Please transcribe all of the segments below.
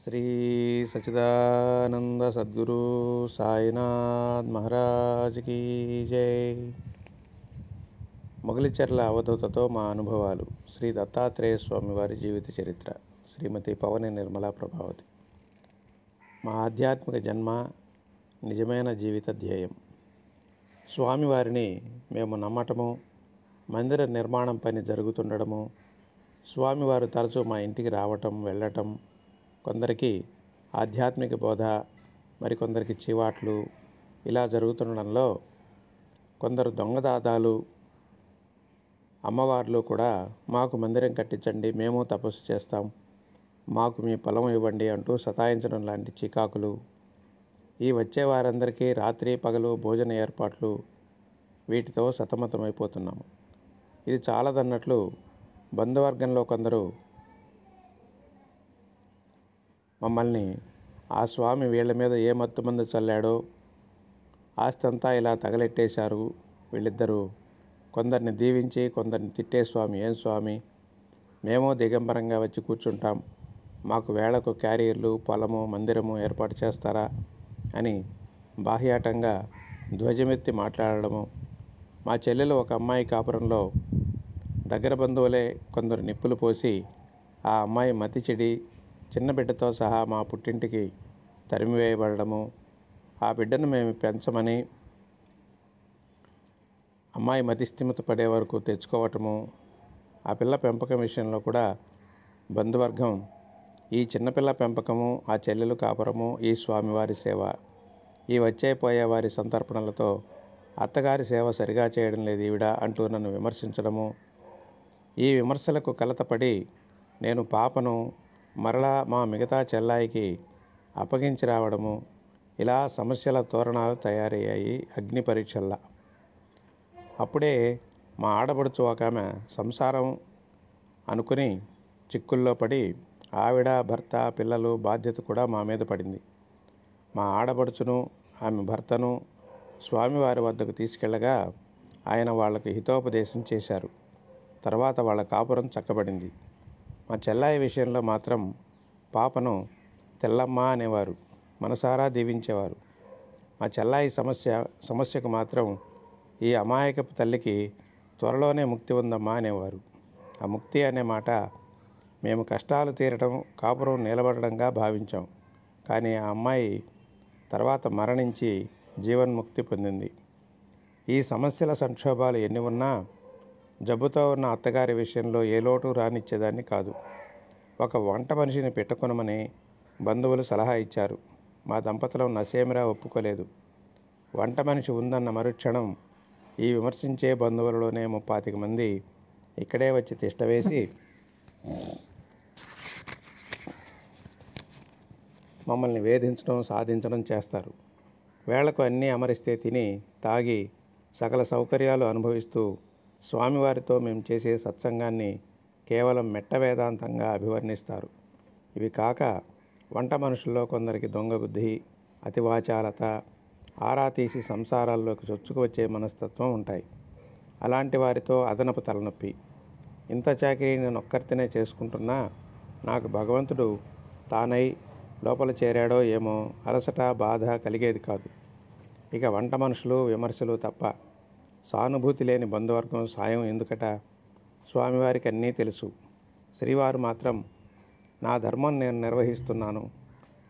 శ్రీ సచిదానంద సద్గురు సాయినాథ్ మహారాజ్కి జై మొగలిచెర్ల అవధూతతో మా అనుభవాలు శ్రీ దత్తాత్రేయ స్వామి వారి జీవిత చరిత్ర శ్రీమతి పవని నిర్మలా ప్రభావతి మా ఆధ్యాత్మిక జన్మ నిజమైన జీవిత ధ్యేయం స్వామివారిని మేము నమ్మటము మందిర నిర్మాణం పని జరుగుతుండడము స్వామివారు తరచూ మా ఇంటికి రావటం వెళ్ళటం కొందరికి ఆధ్యాత్మిక బోధ మరికొందరికి చీవాట్లు ఇలా జరుగుతుండడంలో కొందరు దొంగదాదాలు అమ్మవార్లు కూడా మాకు మందిరం కట్టించండి మేము తపస్సు చేస్తాం మాకు మీ పొలం ఇవ్వండి అంటూ సతాయించడం లాంటి చికాకులు ఈ వచ్చే వారందరికీ రాత్రి పగలు భోజన ఏర్పాట్లు వీటితో సతమతమైపోతున్నాము ఇది చాలదన్నట్లు బంధువర్గంలో కొందరు మమ్మల్ని ఆ స్వామి వీళ్ళ మీద ఏ మత్తు మందు చల్లాడో ఆస్తి అంతా ఇలా తగలెట్టేశారు వీళ్ళిద్దరూ కొందరిని దీవించి కొందరిని తిట్టే స్వామి ఏం స్వామి మేము దిగంబరంగా వచ్చి కూర్చుంటాం మాకు వేళకు క్యారియర్లు పొలము మందిరము ఏర్పాటు చేస్తారా అని బాహ్యాటంగా ధ్వజమెత్తి మాట్లాడడము మా చెల్లెలు ఒక అమ్మాయి కాపురంలో దగ్గర బంధువులే కొందరు నిప్పులు పోసి ఆ అమ్మాయి మతి చెడి చిన్న బిడ్డతో సహా మా పుట్టింటికి తరిమివేయబడము ఆ బిడ్డను మేము పెంచమని అమ్మాయి మతిస్థిమత పడే వరకు తెచ్చుకోవటము ఆ పిల్ల పెంపకం విషయంలో కూడా బంధువర్గం ఈ చిన్నపిల్ల పెంపకము ఆ చెల్లెలు కాపురము ఈ స్వామివారి సేవ ఈ వచ్చే పోయే వారి సంతర్పణలతో అత్తగారి సేవ సరిగా చేయడం లేదు ఈవిడ అంటూ నన్ను విమర్శించడము ఈ విమర్శలకు కలతపడి నేను పాపను మరలా మా మిగతా చెల్లాయికి అప్పగించి రావడము ఇలా సమస్యల తోరణాలు తయారయ్యాయి అగ్ని పరీక్షల్లా అప్పుడే మా ఆడబడుచు ఒక ఆమె సంసారం అనుకుని చిక్కుల్లో పడి ఆవిడ భర్త పిల్లలు బాధ్యత కూడా మా మీద పడింది మా ఆడబడుచును ఆమె భర్తను స్వామివారి వద్దకు తీసుకెళ్ళగా ఆయన వాళ్ళకు హితోపదేశం చేశారు తర్వాత వాళ్ళ కాపురం చక్కబడింది మా చెల్లాయి విషయంలో మాత్రం పాపను తెల్లమ్మ అనేవారు మనసారా దీవించేవారు మా చెల్లాయి సమస్య సమస్యకు మాత్రం ఈ అమాయకపు తల్లికి త్వరలోనే ముక్తి ఉందమ్మా అనేవారు ఆ ముక్తి అనే మాట మేము కష్టాలు తీరడం కాపురం నిలబడడంగా భావించాం కానీ ఆ అమ్మాయి తర్వాత మరణించి జీవన్ముక్తి పొందింది ఈ సమస్యల సంక్షోభాలు ఎన్ని ఉన్నా జబ్బుతో ఉన్న అత్తగారి విషయంలో ఏ లోటు రానిచ్చేదాన్ని కాదు ఒక వంట మనిషిని పెట్టుకొనమని బంధువులు సలహా ఇచ్చారు మా దంపతులం నసేమిరా ఒప్పుకోలేదు వంట మనిషి ఉందన్న మరుక్షణం ఈ విమర్శించే బంధువులలోనే ముప్పాతిక మంది ఇక్కడే వచ్చి తిష్టవేసి మమ్మల్ని వేధించడం సాధించడం చేస్తారు వేళకు అన్నీ అమరిస్తే తిని తాగి సకల సౌకర్యాలు అనుభవిస్తూ స్వామివారితో మేము చేసే సత్సంగాన్ని కేవలం మెట్ట వేదాంతంగా అభివర్ణిస్తారు ఇవి కాక వంట మనుషుల్లో కొందరికి దొంగ బుద్ధి అతివాచాలత ఆరా తీసి సంసారాల్లోకి చొచ్చుకు వచ్చే మనస్తత్వం ఉంటాయి అలాంటి వారితో అదనపు తలనొప్పి ఇంత చాకరీ నేను ఒక్కరితేనే చేసుకుంటున్నా నాకు భగవంతుడు తానై లోపల చేరాడో ఏమో అలసట బాధ కలిగేది కాదు ఇక వంట మనుషులు విమర్శలు తప్ప సానుభూతి లేని బంధువర్గం సాయం ఎందుకట స్వామివారికి అన్నీ తెలుసు శ్రీవారు మాత్రం నా ధర్మం నేను నిర్వహిస్తున్నాను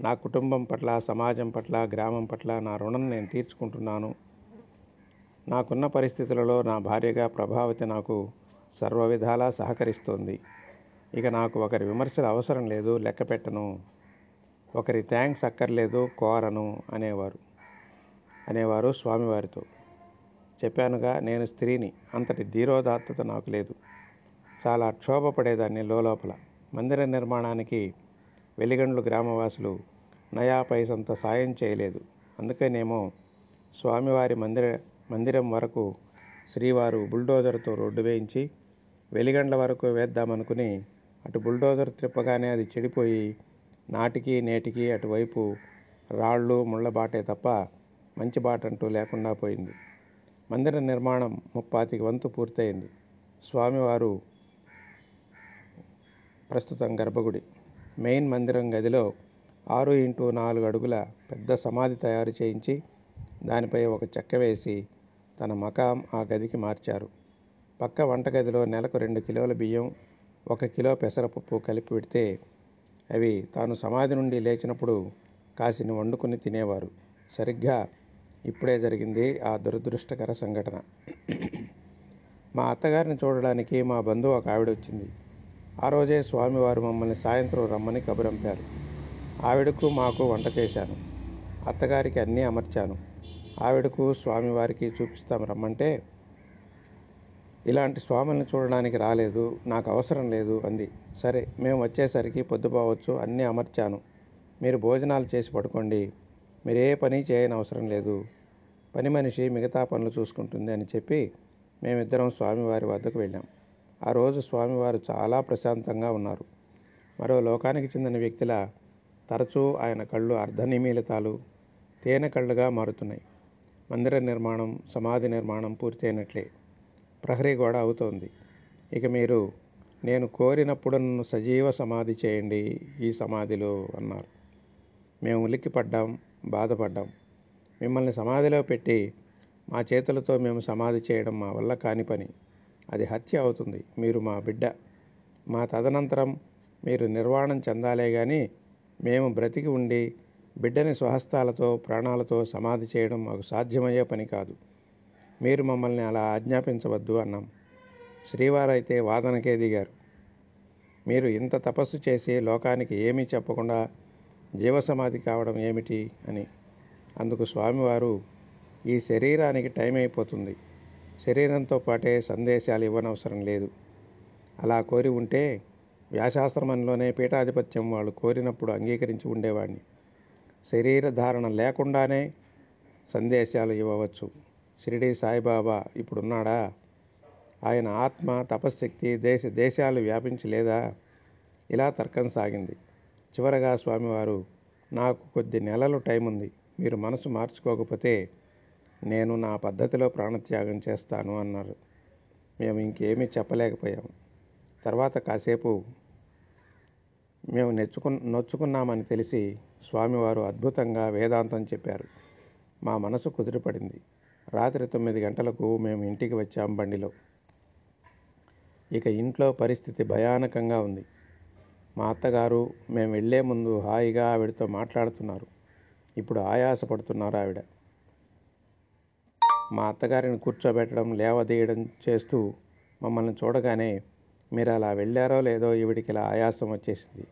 నా కుటుంబం పట్ల సమాజం పట్ల గ్రామం పట్ల నా రుణం నేను తీర్చుకుంటున్నాను నాకున్న పరిస్థితులలో నా భార్యగా ప్రభావతి నాకు సర్వ విధాలా సహకరిస్తోంది ఇక నాకు ఒకరి విమర్శలు అవసరం లేదు లెక్క పెట్టను ఒకరి థ్యాంక్స్ అక్కర్లేదు కోరను అనేవారు అనేవారు స్వామివారితో చెప్పానుగా నేను స్త్రీని అంతటి ధీరోదాత్తత నాకు లేదు చాలా క్షోభపడేదాన్ని లోపల మందిర నిర్మాణానికి వెలిగండ్లు గ్రామవాసులు నయా పైసంత సాయం చేయలేదు అందుకనేమో స్వామివారి మందిర మందిరం వరకు శ్రీవారు బుల్డోజర్తో రోడ్డు వేయించి వెలిగండ్ల వరకు వేద్దామనుకుని అటు బుల్డోజర్ త్రిప్పగానే అది చెడిపోయి నాటికి నేటికి అటువైపు రాళ్ళు ముళ్ళ బాటే తప్ప మంచి బాట అంటూ లేకుండా పోయింది మందిర నిర్మాణం ముప్పాతిక వంతు పూర్తయింది స్వామివారు ప్రస్తుతం గర్భగుడి మెయిన్ మందిరం గదిలో ఆరు ఇంటూ నాలుగు అడుగుల పెద్ద సమాధి తయారు చేయించి దానిపై ఒక చెక్క వేసి తన మకాం ఆ గదికి మార్చారు పక్క వంటగదిలో నెలకు రెండు కిలోల బియ్యం ఒక కిలో పెసరపప్పు కలిపి పెడితే అవి తాను సమాధి నుండి లేచినప్పుడు కాసిని వండుకుని తినేవారు సరిగ్గా ఇప్పుడే జరిగింది ఆ దురదృష్టకర సంఘటన మా అత్తగారిని చూడడానికి మా బంధువు ఒక ఆవిడ వచ్చింది ఆ రోజే స్వామివారు మమ్మల్ని సాయంత్రం రమ్మని కబురంపారు ఆవిడకు మాకు వంట చేశాను అత్తగారికి అన్నీ అమర్చాను ఆవిడకు స్వామివారికి చూపిస్తాం రమ్మంటే ఇలాంటి స్వాములను చూడడానికి రాలేదు నాకు అవసరం లేదు అంది సరే మేము వచ్చేసరికి పొద్దుపోవచ్చు అన్నీ అమర్చాను మీరు భోజనాలు చేసి పడుకోండి మీరే పని చేయని అవసరం లేదు పని మనిషి మిగతా పనులు చూసుకుంటుంది అని చెప్పి మేమిద్దరం స్వామివారి వద్దకు వెళ్ళాం ఆ రోజు స్వామివారు చాలా ప్రశాంతంగా ఉన్నారు మరో లోకానికి చెందిన వ్యక్తుల తరచూ ఆయన కళ్ళు అర్ధనిమీలితాలు తేనె కళ్ళుగా మారుతున్నాయి మందిర నిర్మాణం సమాధి నిర్మాణం పూర్తయినట్లే ప్రహరీ గోడ అవుతోంది ఇక మీరు నేను కోరినప్పుడు నన్ను సజీవ సమాధి చేయండి ఈ సమాధిలో అన్నారు మేము ఉలిక్కిపడ్డాం బాధపడ్డాం మిమ్మల్ని సమాధిలో పెట్టి మా చేతులతో మేము సమాధి చేయడం మా వల్ల కాని పని అది హత్య అవుతుంది మీరు మా బిడ్డ మా తదనంతరం మీరు నిర్వాణం చెందాలే కానీ మేము బ్రతికి ఉండి బిడ్డని స్వహస్తాలతో ప్రాణాలతో సమాధి చేయడం మాకు సాధ్యమయ్యే పని కాదు మీరు మమ్మల్ని అలా ఆజ్ఞాపించవద్దు అన్నాం శ్రీవారైతే వాదనకే దిగారు మీరు ఇంత తపస్సు చేసి లోకానికి ఏమీ చెప్పకుండా జీవసమాధి కావడం ఏమిటి అని అందుకు స్వామివారు ఈ శరీరానికి టైం అయిపోతుంది శరీరంతో పాటే సందేశాలు ఇవ్వనవసరం లేదు అలా కోరి ఉంటే వ్యాసాశ్రమంలోనే పీఠాధిపత్యం వాళ్ళు కోరినప్పుడు అంగీకరించి ఉండేవాడిని శరీర ధారణ లేకుండానే సందేశాలు ఇవ్వవచ్చు షిరిడి సాయిబాబా ఇప్పుడున్నాడా ఆయన ఆత్మ తపశ్శక్తి దేశ దేశాలు వ్యాపించలేదా ఇలా తర్కం సాగింది చివరగా స్వామివారు నాకు కొద్ది నెలలు టైం ఉంది మీరు మనసు మార్చుకోకపోతే నేను నా పద్ధతిలో ప్రాణత్యాగం చేస్తాను అన్నారు మేము ఇంకేమీ చెప్పలేకపోయాము తర్వాత కాసేపు మేము నెచ్చుకు నొచ్చుకున్నామని తెలిసి స్వామివారు అద్భుతంగా వేదాంతం చెప్పారు మా మనసు కుదిరిపడింది రాత్రి తొమ్మిది గంటలకు మేము ఇంటికి వచ్చాం బండిలో ఇక ఇంట్లో పరిస్థితి భయానకంగా ఉంది మా అత్తగారు మేము వెళ్ళే ముందు హాయిగా ఆవిడతో మాట్లాడుతున్నారు ఇప్పుడు ఆయాసపడుతున్నారు ఆవిడ మా అత్తగారిని కూర్చోబెట్టడం లేవదీయడం చేస్తూ మమ్మల్ని చూడగానే మీరు అలా వెళ్ళారో లేదో ఈవిడికి ఇలా ఆయాసం వచ్చేసింది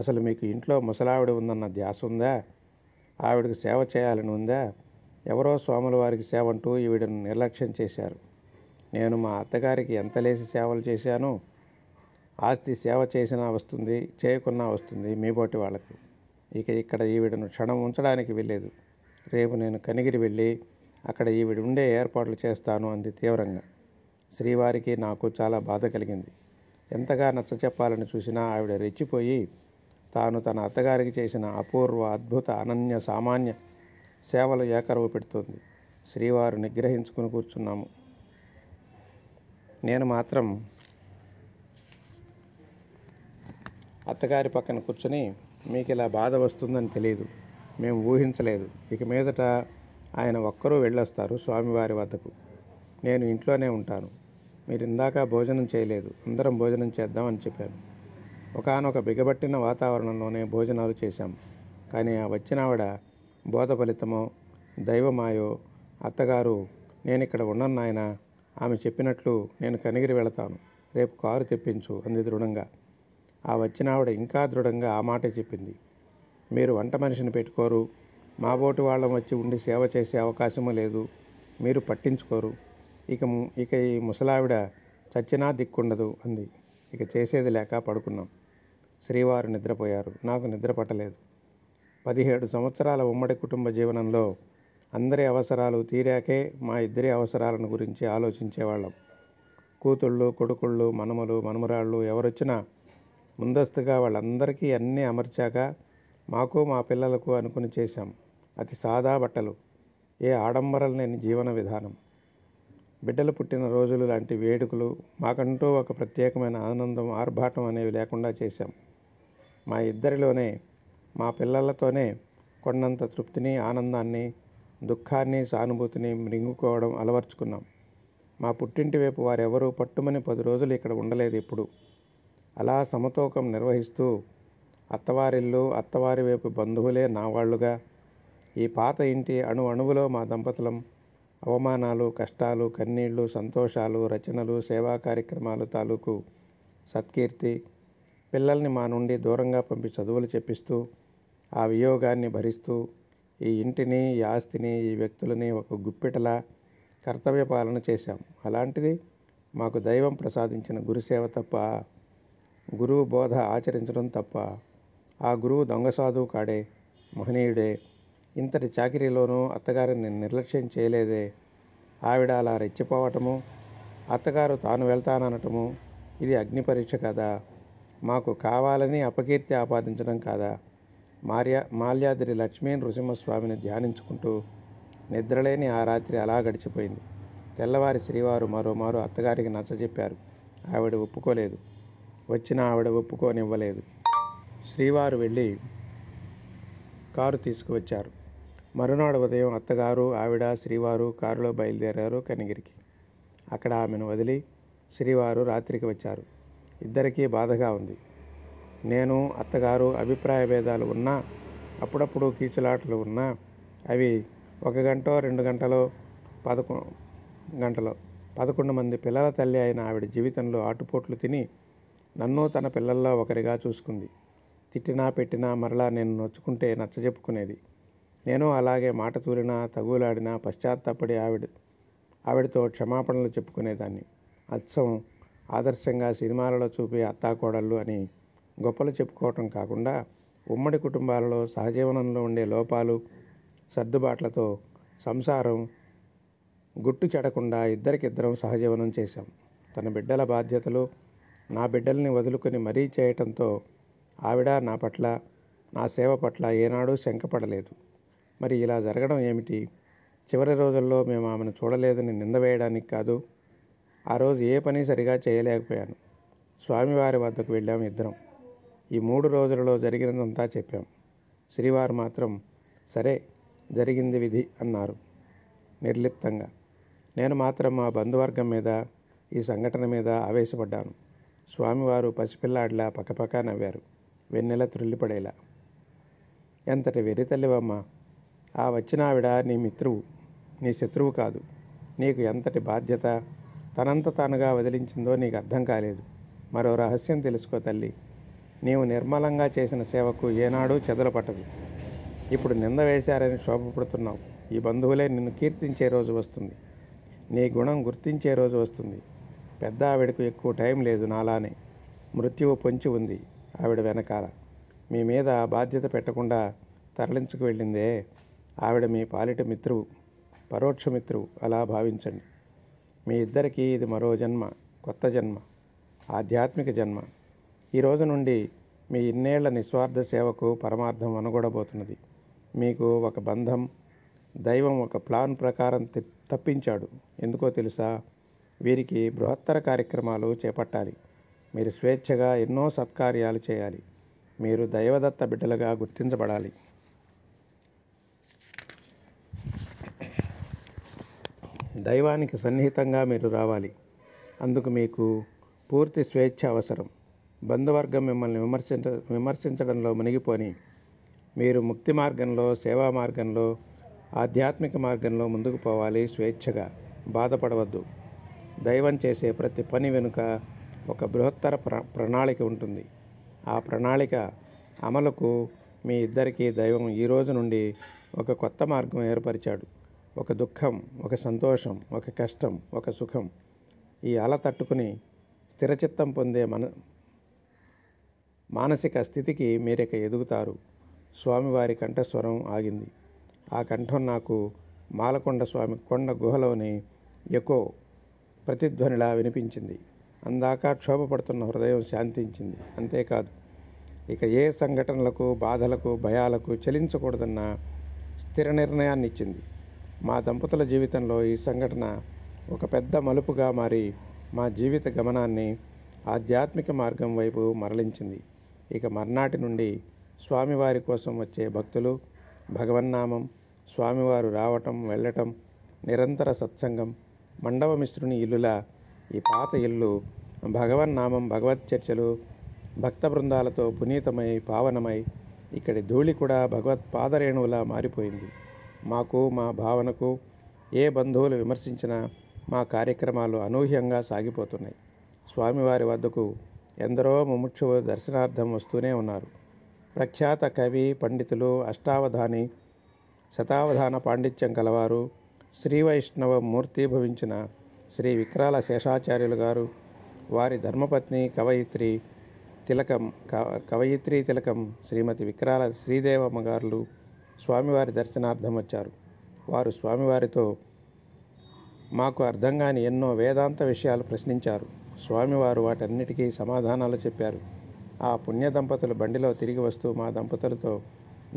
అసలు మీకు ఇంట్లో ముసలావిడ ఉందన్న ధ్యాస ఉందా ఆవిడకు సేవ చేయాలని ఉందా ఎవరో స్వాముల వారికి సేవ అంటూ ఈవిడను నిర్లక్ష్యం చేశారు నేను మా అత్తగారికి ఎంత లేసి సేవలు చేశాను ఆస్తి సేవ చేసినా వస్తుంది చేయకున్నా వస్తుంది మీబోటి వాళ్ళకు ఇక ఇక్కడ ఈవిడను క్షణం ఉంచడానికి వెళ్ళేదు రేపు నేను కనిగిరి వెళ్ళి అక్కడ ఈవిడ ఉండే ఏర్పాట్లు చేస్తాను అంది తీవ్రంగా శ్రీవారికి నాకు చాలా బాధ కలిగింది ఎంతగా నచ్చ చెప్పాలని చూసినా ఆవిడ రెచ్చిపోయి తాను తన అత్తగారికి చేసిన అపూర్వ అద్భుత అనన్య సామాన్య సేవలు ఏకరవు పెడుతుంది శ్రీవారు నిగ్రహించుకుని కూర్చున్నాము నేను మాత్రం అత్తగారి పక్కన కూర్చుని మీకు ఇలా బాధ వస్తుందని తెలియదు మేము ఊహించలేదు ఇక మీదట ఆయన ఒక్కరూ వెళ్ళొస్తారు స్వామివారి వద్దకు నేను ఇంట్లోనే ఉంటాను మీరు ఇందాక భోజనం చేయలేదు అందరం భోజనం చేద్దామని చెప్పాను ఒకనొక బిగబట్టిన వాతావరణంలోనే భోజనాలు చేశాం కానీ ఆ వచ్చినావిడ బోధ ఫలితమో దైవమాయో అత్తగారు నేను ఇక్కడ ఉన్నాను నాయన ఆమె చెప్పినట్లు నేను కనిగిరి వెళతాను రేపు కారు తెప్పించు అంది దృఢంగా ఆ వచ్చినావిడ ఇంకా దృఢంగా ఆ మాటే చెప్పింది మీరు వంట మనిషిని పెట్టుకోరు మా బోటు వాళ్ళం వచ్చి ఉండి సేవ చేసే అవకాశము లేదు మీరు పట్టించుకోరు ఇక ఇక ఈ ముసలావిడ చచ్చినా దిక్కుండదు అంది ఇక చేసేది లేక పడుకున్నాం శ్రీవారు నిద్రపోయారు నాకు నిద్ర పట్టలేదు పదిహేడు సంవత్సరాల ఉమ్మడి కుటుంబ జీవనంలో అందరి అవసరాలు తీరాకే మా ఇద్దరి అవసరాలను గురించి ఆలోచించేవాళ్ళం కూతుళ్ళు కొడుకుళ్ళు మనమలు మనమరాళ్ళు ఎవరొచ్చినా ముందస్తుగా వాళ్ళందరికీ అన్నీ అమర్చాక మాకు మా పిల్లలకు అనుకుని చేశాం అతి సాదా బట్టలు ఏ ఆడంబరాలు లేని జీవన విధానం బిడ్డలు పుట్టిన రోజులు లాంటి వేడుకలు మాకంటూ ఒక ప్రత్యేకమైన ఆనందం ఆర్భాటం అనేవి లేకుండా చేశాం మా ఇద్దరిలోనే మా పిల్లలతోనే కొండంత తృప్తిని ఆనందాన్ని దుఃఖాన్ని సానుభూతిని మృంగుకోవడం అలవర్చుకున్నాం మా పుట్టింటి వైపు వారెవరూ పట్టుమని పది రోజులు ఇక్కడ ఉండలేదు ఎప్పుడు అలా సమతూకం నిర్వహిస్తూ అత్తవారిల్లు అత్తవారి వైపు బంధువులే నావాళ్ళుగా ఈ పాత ఇంటి అణు అణువులో మా దంపతులం అవమానాలు కష్టాలు కన్నీళ్ళు సంతోషాలు రచనలు సేవా కార్యక్రమాలు తాలూకు సత్కీర్తి పిల్లల్ని మా నుండి దూరంగా పంపి చదువులు చెప్పిస్తూ ఆ వియోగాన్ని భరిస్తూ ఈ ఇంటిని ఈ ఆస్తిని ఈ వ్యక్తులని ఒక గుప్పిటలా కర్తవ్య పాలన చేశాం అలాంటిది మాకు దైవం ప్రసాదించిన గురుసేవ తప్ప గురువు బోధ ఆచరించడం తప్ప ఆ గురువు దొంగ సాధువు కాడే మహనీయుడే ఇంతటి చాకరీలోనూ అత్తగారిని నిర్లక్ష్యం చేయలేదే ఆవిడ అలా రెచ్చిపోవటము అత్తగారు తాను వెళ్తాననటము ఇది అగ్ని పరీక్ష కదా మాకు కావాలని అపకీర్తి ఆపాదించడం కాదా మార్య మాల్యాద్రి లక్ష్మీ నృసింహస్వామిని ధ్యానించుకుంటూ నిద్రలేని ఆ రాత్రి అలా గడిచిపోయింది తెల్లవారి శ్రీవారు మరోమారు అత్తగారికి నచ్చజెప్పారు ఆవిడ ఒప్పుకోలేదు వచ్చిన ఆవిడ ఒప్పుకోనివ్వలేదు శ్రీవారు వెళ్ళి కారు తీసుకువచ్చారు మరునాడు ఉదయం అత్తగారు ఆవిడ శ్రీవారు కారులో బయలుదేరారు కనిగిరికి అక్కడ ఆమెను వదిలి శ్రీవారు రాత్రికి వచ్చారు ఇద్దరికీ బాధగా ఉంది నేను అత్తగారు అభిప్రాయ భేదాలు ఉన్నా అప్పుడప్పుడు కీచులాటలు ఉన్నా అవి ఒక గంట రెండు గంటలో పదకొ గంటలో పదకొండు మంది పిల్లల తల్లి అయిన ఆవిడ జీవితంలో ఆటుపోట్లు తిని నన్ను తన పిల్లల్లో ఒకరిగా చూసుకుంది తిట్టినా పెట్టినా మరలా నేను నొచ్చుకుంటే నచ్చజెప్పుకునేది నేను అలాగే మాట తూలినా తగులాడినా పశ్చాత్తాపడి ఆవిడ ఆవిడతో క్షమాపణలు చెప్పుకునేదాన్ని అచ్చం ఆదర్శంగా సినిమాలలో చూపే అత్తాకోడళ్ళు అని గొప్పలు చెప్పుకోవటం కాకుండా ఉమ్మడి కుటుంబాలలో సహజీవనంలో ఉండే లోపాలు సర్దుబాట్లతో సంసారం గుట్టు చెడకుండా ఇద్దరికిద్దరం సహజీవనం చేశాం తన బిడ్డల బాధ్యతలు నా బిడ్డల్ని వదులుకొని మరీ చేయటంతో ఆవిడ నా పట్ల నా సేవ పట్ల ఏనాడూ శంకపడలేదు మరి ఇలా జరగడం ఏమిటి చివరి రోజుల్లో మేము ఆమెను చూడలేదని నింద వేయడానికి కాదు ఆ రోజు ఏ పని సరిగా చేయలేకపోయాను స్వామివారి వద్దకు వెళ్ళాము ఇద్దరం ఈ మూడు రోజులలో జరిగినదంతా చెప్పాం శ్రీవారు మాత్రం సరే జరిగింది విధి అన్నారు నిర్లిప్తంగా నేను మాత్రం మా బంధువర్గం మీద ఈ సంఘటన మీద ఆవేశపడ్డాను స్వామివారు పసిపిల్లాడిలా పకపక నవ్వారు వెన్నెల త్రుల్లిపడేలా ఎంతటి వెర్రి తల్లివమ్మా ఆ వచ్చిన ఆవిడ నీ మిత్రువు నీ శత్రువు కాదు నీకు ఎంతటి బాధ్యత తనంత తానుగా వదిలించిందో నీకు అర్థం కాలేదు మరో రహస్యం తెలుసుకో తల్లి నీవు నిర్మలంగా చేసిన సేవకు ఏనాడూ చెదలు పట్టదు ఇప్పుడు నింద వేశారని శోభపడుతున్నావు ఈ బంధువులే నిన్ను కీర్తించే రోజు వస్తుంది నీ గుణం గుర్తించే రోజు వస్తుంది పెద్ద ఆవిడకు ఎక్కువ టైం లేదు నాలానే మృత్యువు పొంచి ఉంది ఆవిడ వెనకాల మీ మీద బాధ్యత పెట్టకుండా తరలించుకు వెళ్ళిందే ఆవిడ మీ పాలిట మిత్రువు పరోక్ష మిత్రువు అలా భావించండి మీ ఇద్దరికీ ఇది మరో జన్మ కొత్త జన్మ ఆధ్యాత్మిక జన్మ ఈరోజు నుండి మీ ఇన్నేళ్ల నిస్వార్థ సేవకు పరమార్థం అనుగొడబోతున్నది మీకు ఒక బంధం దైవం ఒక ప్లాన్ ప్రకారం తప్పించాడు ఎందుకో తెలుసా వీరికి బృహత్తర కార్యక్రమాలు చేపట్టాలి మీరు స్వేచ్ఛగా ఎన్నో సత్కార్యాలు చేయాలి మీరు దైవదత్త బిడ్డలుగా గుర్తించబడాలి దైవానికి సన్నిహితంగా మీరు రావాలి అందుకు మీకు పూర్తి స్వేచ్ఛ అవసరం బంధువర్గం మిమ్మల్ని విమర్శించ విమర్శించడంలో మునిగిపోని మీరు ముక్తి మార్గంలో సేవా మార్గంలో ఆధ్యాత్మిక మార్గంలో ముందుకు పోవాలి స్వేచ్ఛగా బాధపడవద్దు దైవం చేసే ప్రతి పని వెనుక ఒక బృహత్తర ప్ర ప్రణాళిక ఉంటుంది ఆ ప్రణాళిక అమలుకు మీ ఇద్దరికీ దైవం ఈ రోజు నుండి ఒక కొత్త మార్గం ఏర్పరిచాడు ఒక దుఃఖం ఒక సంతోషం ఒక కష్టం ఒక సుఖం ఈ అల తట్టుకుని స్థిరచిత్తం పొందే మన మానసిక స్థితికి మీరిక ఎదుగుతారు స్వామివారి కంఠస్వరం ఆగింది ఆ కంఠం నాకు మాలకొండ స్వామి కొండ గుహలోని ఎకో ప్రతిధ్వనిలా వినిపించింది అందాక క్షోభపడుతున్న హృదయం శాంతించింది అంతేకాదు ఇక ఏ సంఘటనలకు బాధలకు భయాలకు చలించకూడదన్న స్థిర నిర్ణయాన్ని ఇచ్చింది మా దంపతుల జీవితంలో ఈ సంఘటన ఒక పెద్ద మలుపుగా మారి మా జీవిత గమనాన్ని ఆధ్యాత్మిక మార్గం వైపు మరలించింది ఇక మర్నాటి నుండి స్వామివారి కోసం వచ్చే భక్తులు భగవన్నామం స్వామివారు రావటం వెళ్ళటం నిరంతర సత్సంగం మండవమిశ్రుని ఇల్లుల ఈ పాత ఇల్లు భగవన్నామం భగవత్ చర్చలు భక్త బృందాలతో పునీతమై పావనమై ఇక్కడి ధూళి కూడా భగవత్ పాదరేణువులా మారిపోయింది మాకు మా భావనకు ఏ బంధువులు విమర్శించినా మా కార్యక్రమాలు అనూహ్యంగా సాగిపోతున్నాయి స్వామివారి వద్దకు ఎందరో ముముక్షువు దర్శనార్థం వస్తూనే ఉన్నారు ప్రఖ్యాత కవి పండితులు అష్టావధాని శతావధాన పాండిత్యం కలవారు శ్రీ వైష్ణవ భవించిన శ్రీ విక్రాల శేషాచార్యులు గారు వారి ధర్మపత్ని కవయిత్రి తిలకం కవయిత్రి తిలకం శ్రీమతి విక్రాల శ్రీదేవమ్మ గారు స్వామివారి దర్శనార్థం వచ్చారు వారు స్వామివారితో మాకు అర్థం కాని ఎన్నో వేదాంత విషయాలు ప్రశ్నించారు స్వామివారు వాటన్నిటికీ సమాధానాలు చెప్పారు ఆ పుణ్య దంపతులు బండిలో తిరిగి వస్తూ మా దంపతులతో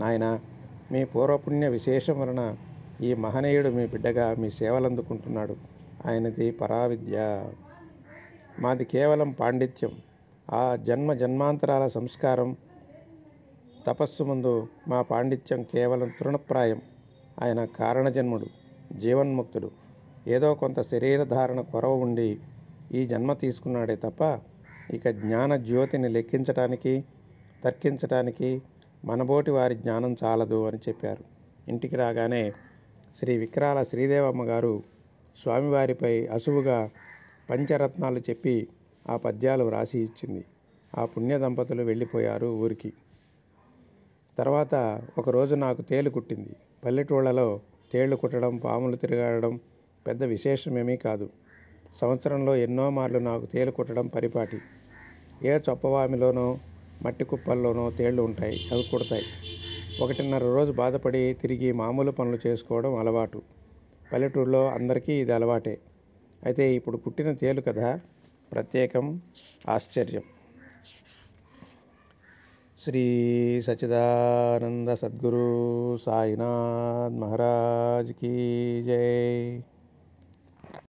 నాయన మీ పూర్వపుణ్య విశేషం వలన ఈ మహనీయుడు మీ బిడ్డగా మీ సేవలందుకుంటున్నాడు ఆయనది పరావిద్య మాది కేవలం పాండిత్యం ఆ జన్మ జన్మాంతరాల సంస్కారం తపస్సు ముందు మా పాండిత్యం కేవలం తృణప్రాయం ఆయన కారణజన్ముడు జీవన్ముక్తుడు ఏదో కొంత శరీరధారణ కొరవ ఉండి ఈ జన్మ తీసుకున్నాడే తప్ప ఇక జ్ఞాన జ్యోతిని లెక్కించటానికి తర్కించటానికి మనబోటి వారి జ్ఞానం చాలదు అని చెప్పారు ఇంటికి రాగానే శ్రీ విక్రాల శ్రీదేవమ్మ గారు స్వామివారిపై అసువుగా పంచరత్నాలు చెప్పి ఆ పద్యాలు వ్రాసి ఇచ్చింది ఆ పుణ్య దంపతులు వెళ్ళిపోయారు ఊరికి తర్వాత ఒకరోజు నాకు తేలు కుట్టింది పల్లెటూళ్ళలో తేళ్లు కుట్టడం పాములు తిరగడం పెద్ద విశేషమేమీ కాదు సంవత్సరంలో ఎన్నో మార్లు నాకు తేలు కుట్టడం పరిపాటి ఏ చొప్పవామిలోనో మట్టి కుప్పల్లోనో తేళ్లు ఉంటాయి అవి కుడతాయి ఒకటిన్నర రోజు బాధపడి తిరిగి మామూలు పనులు చేసుకోవడం అలవాటు పల్లెటూరులో అందరికీ ఇది అలవాటే అయితే ఇప్పుడు పుట్టిన తేలు కథ ప్రత్యేకం ఆశ్చర్యం శ్రీ సచిదానంద సద్గురు సాయినాథ్ మహారాజ్కి జై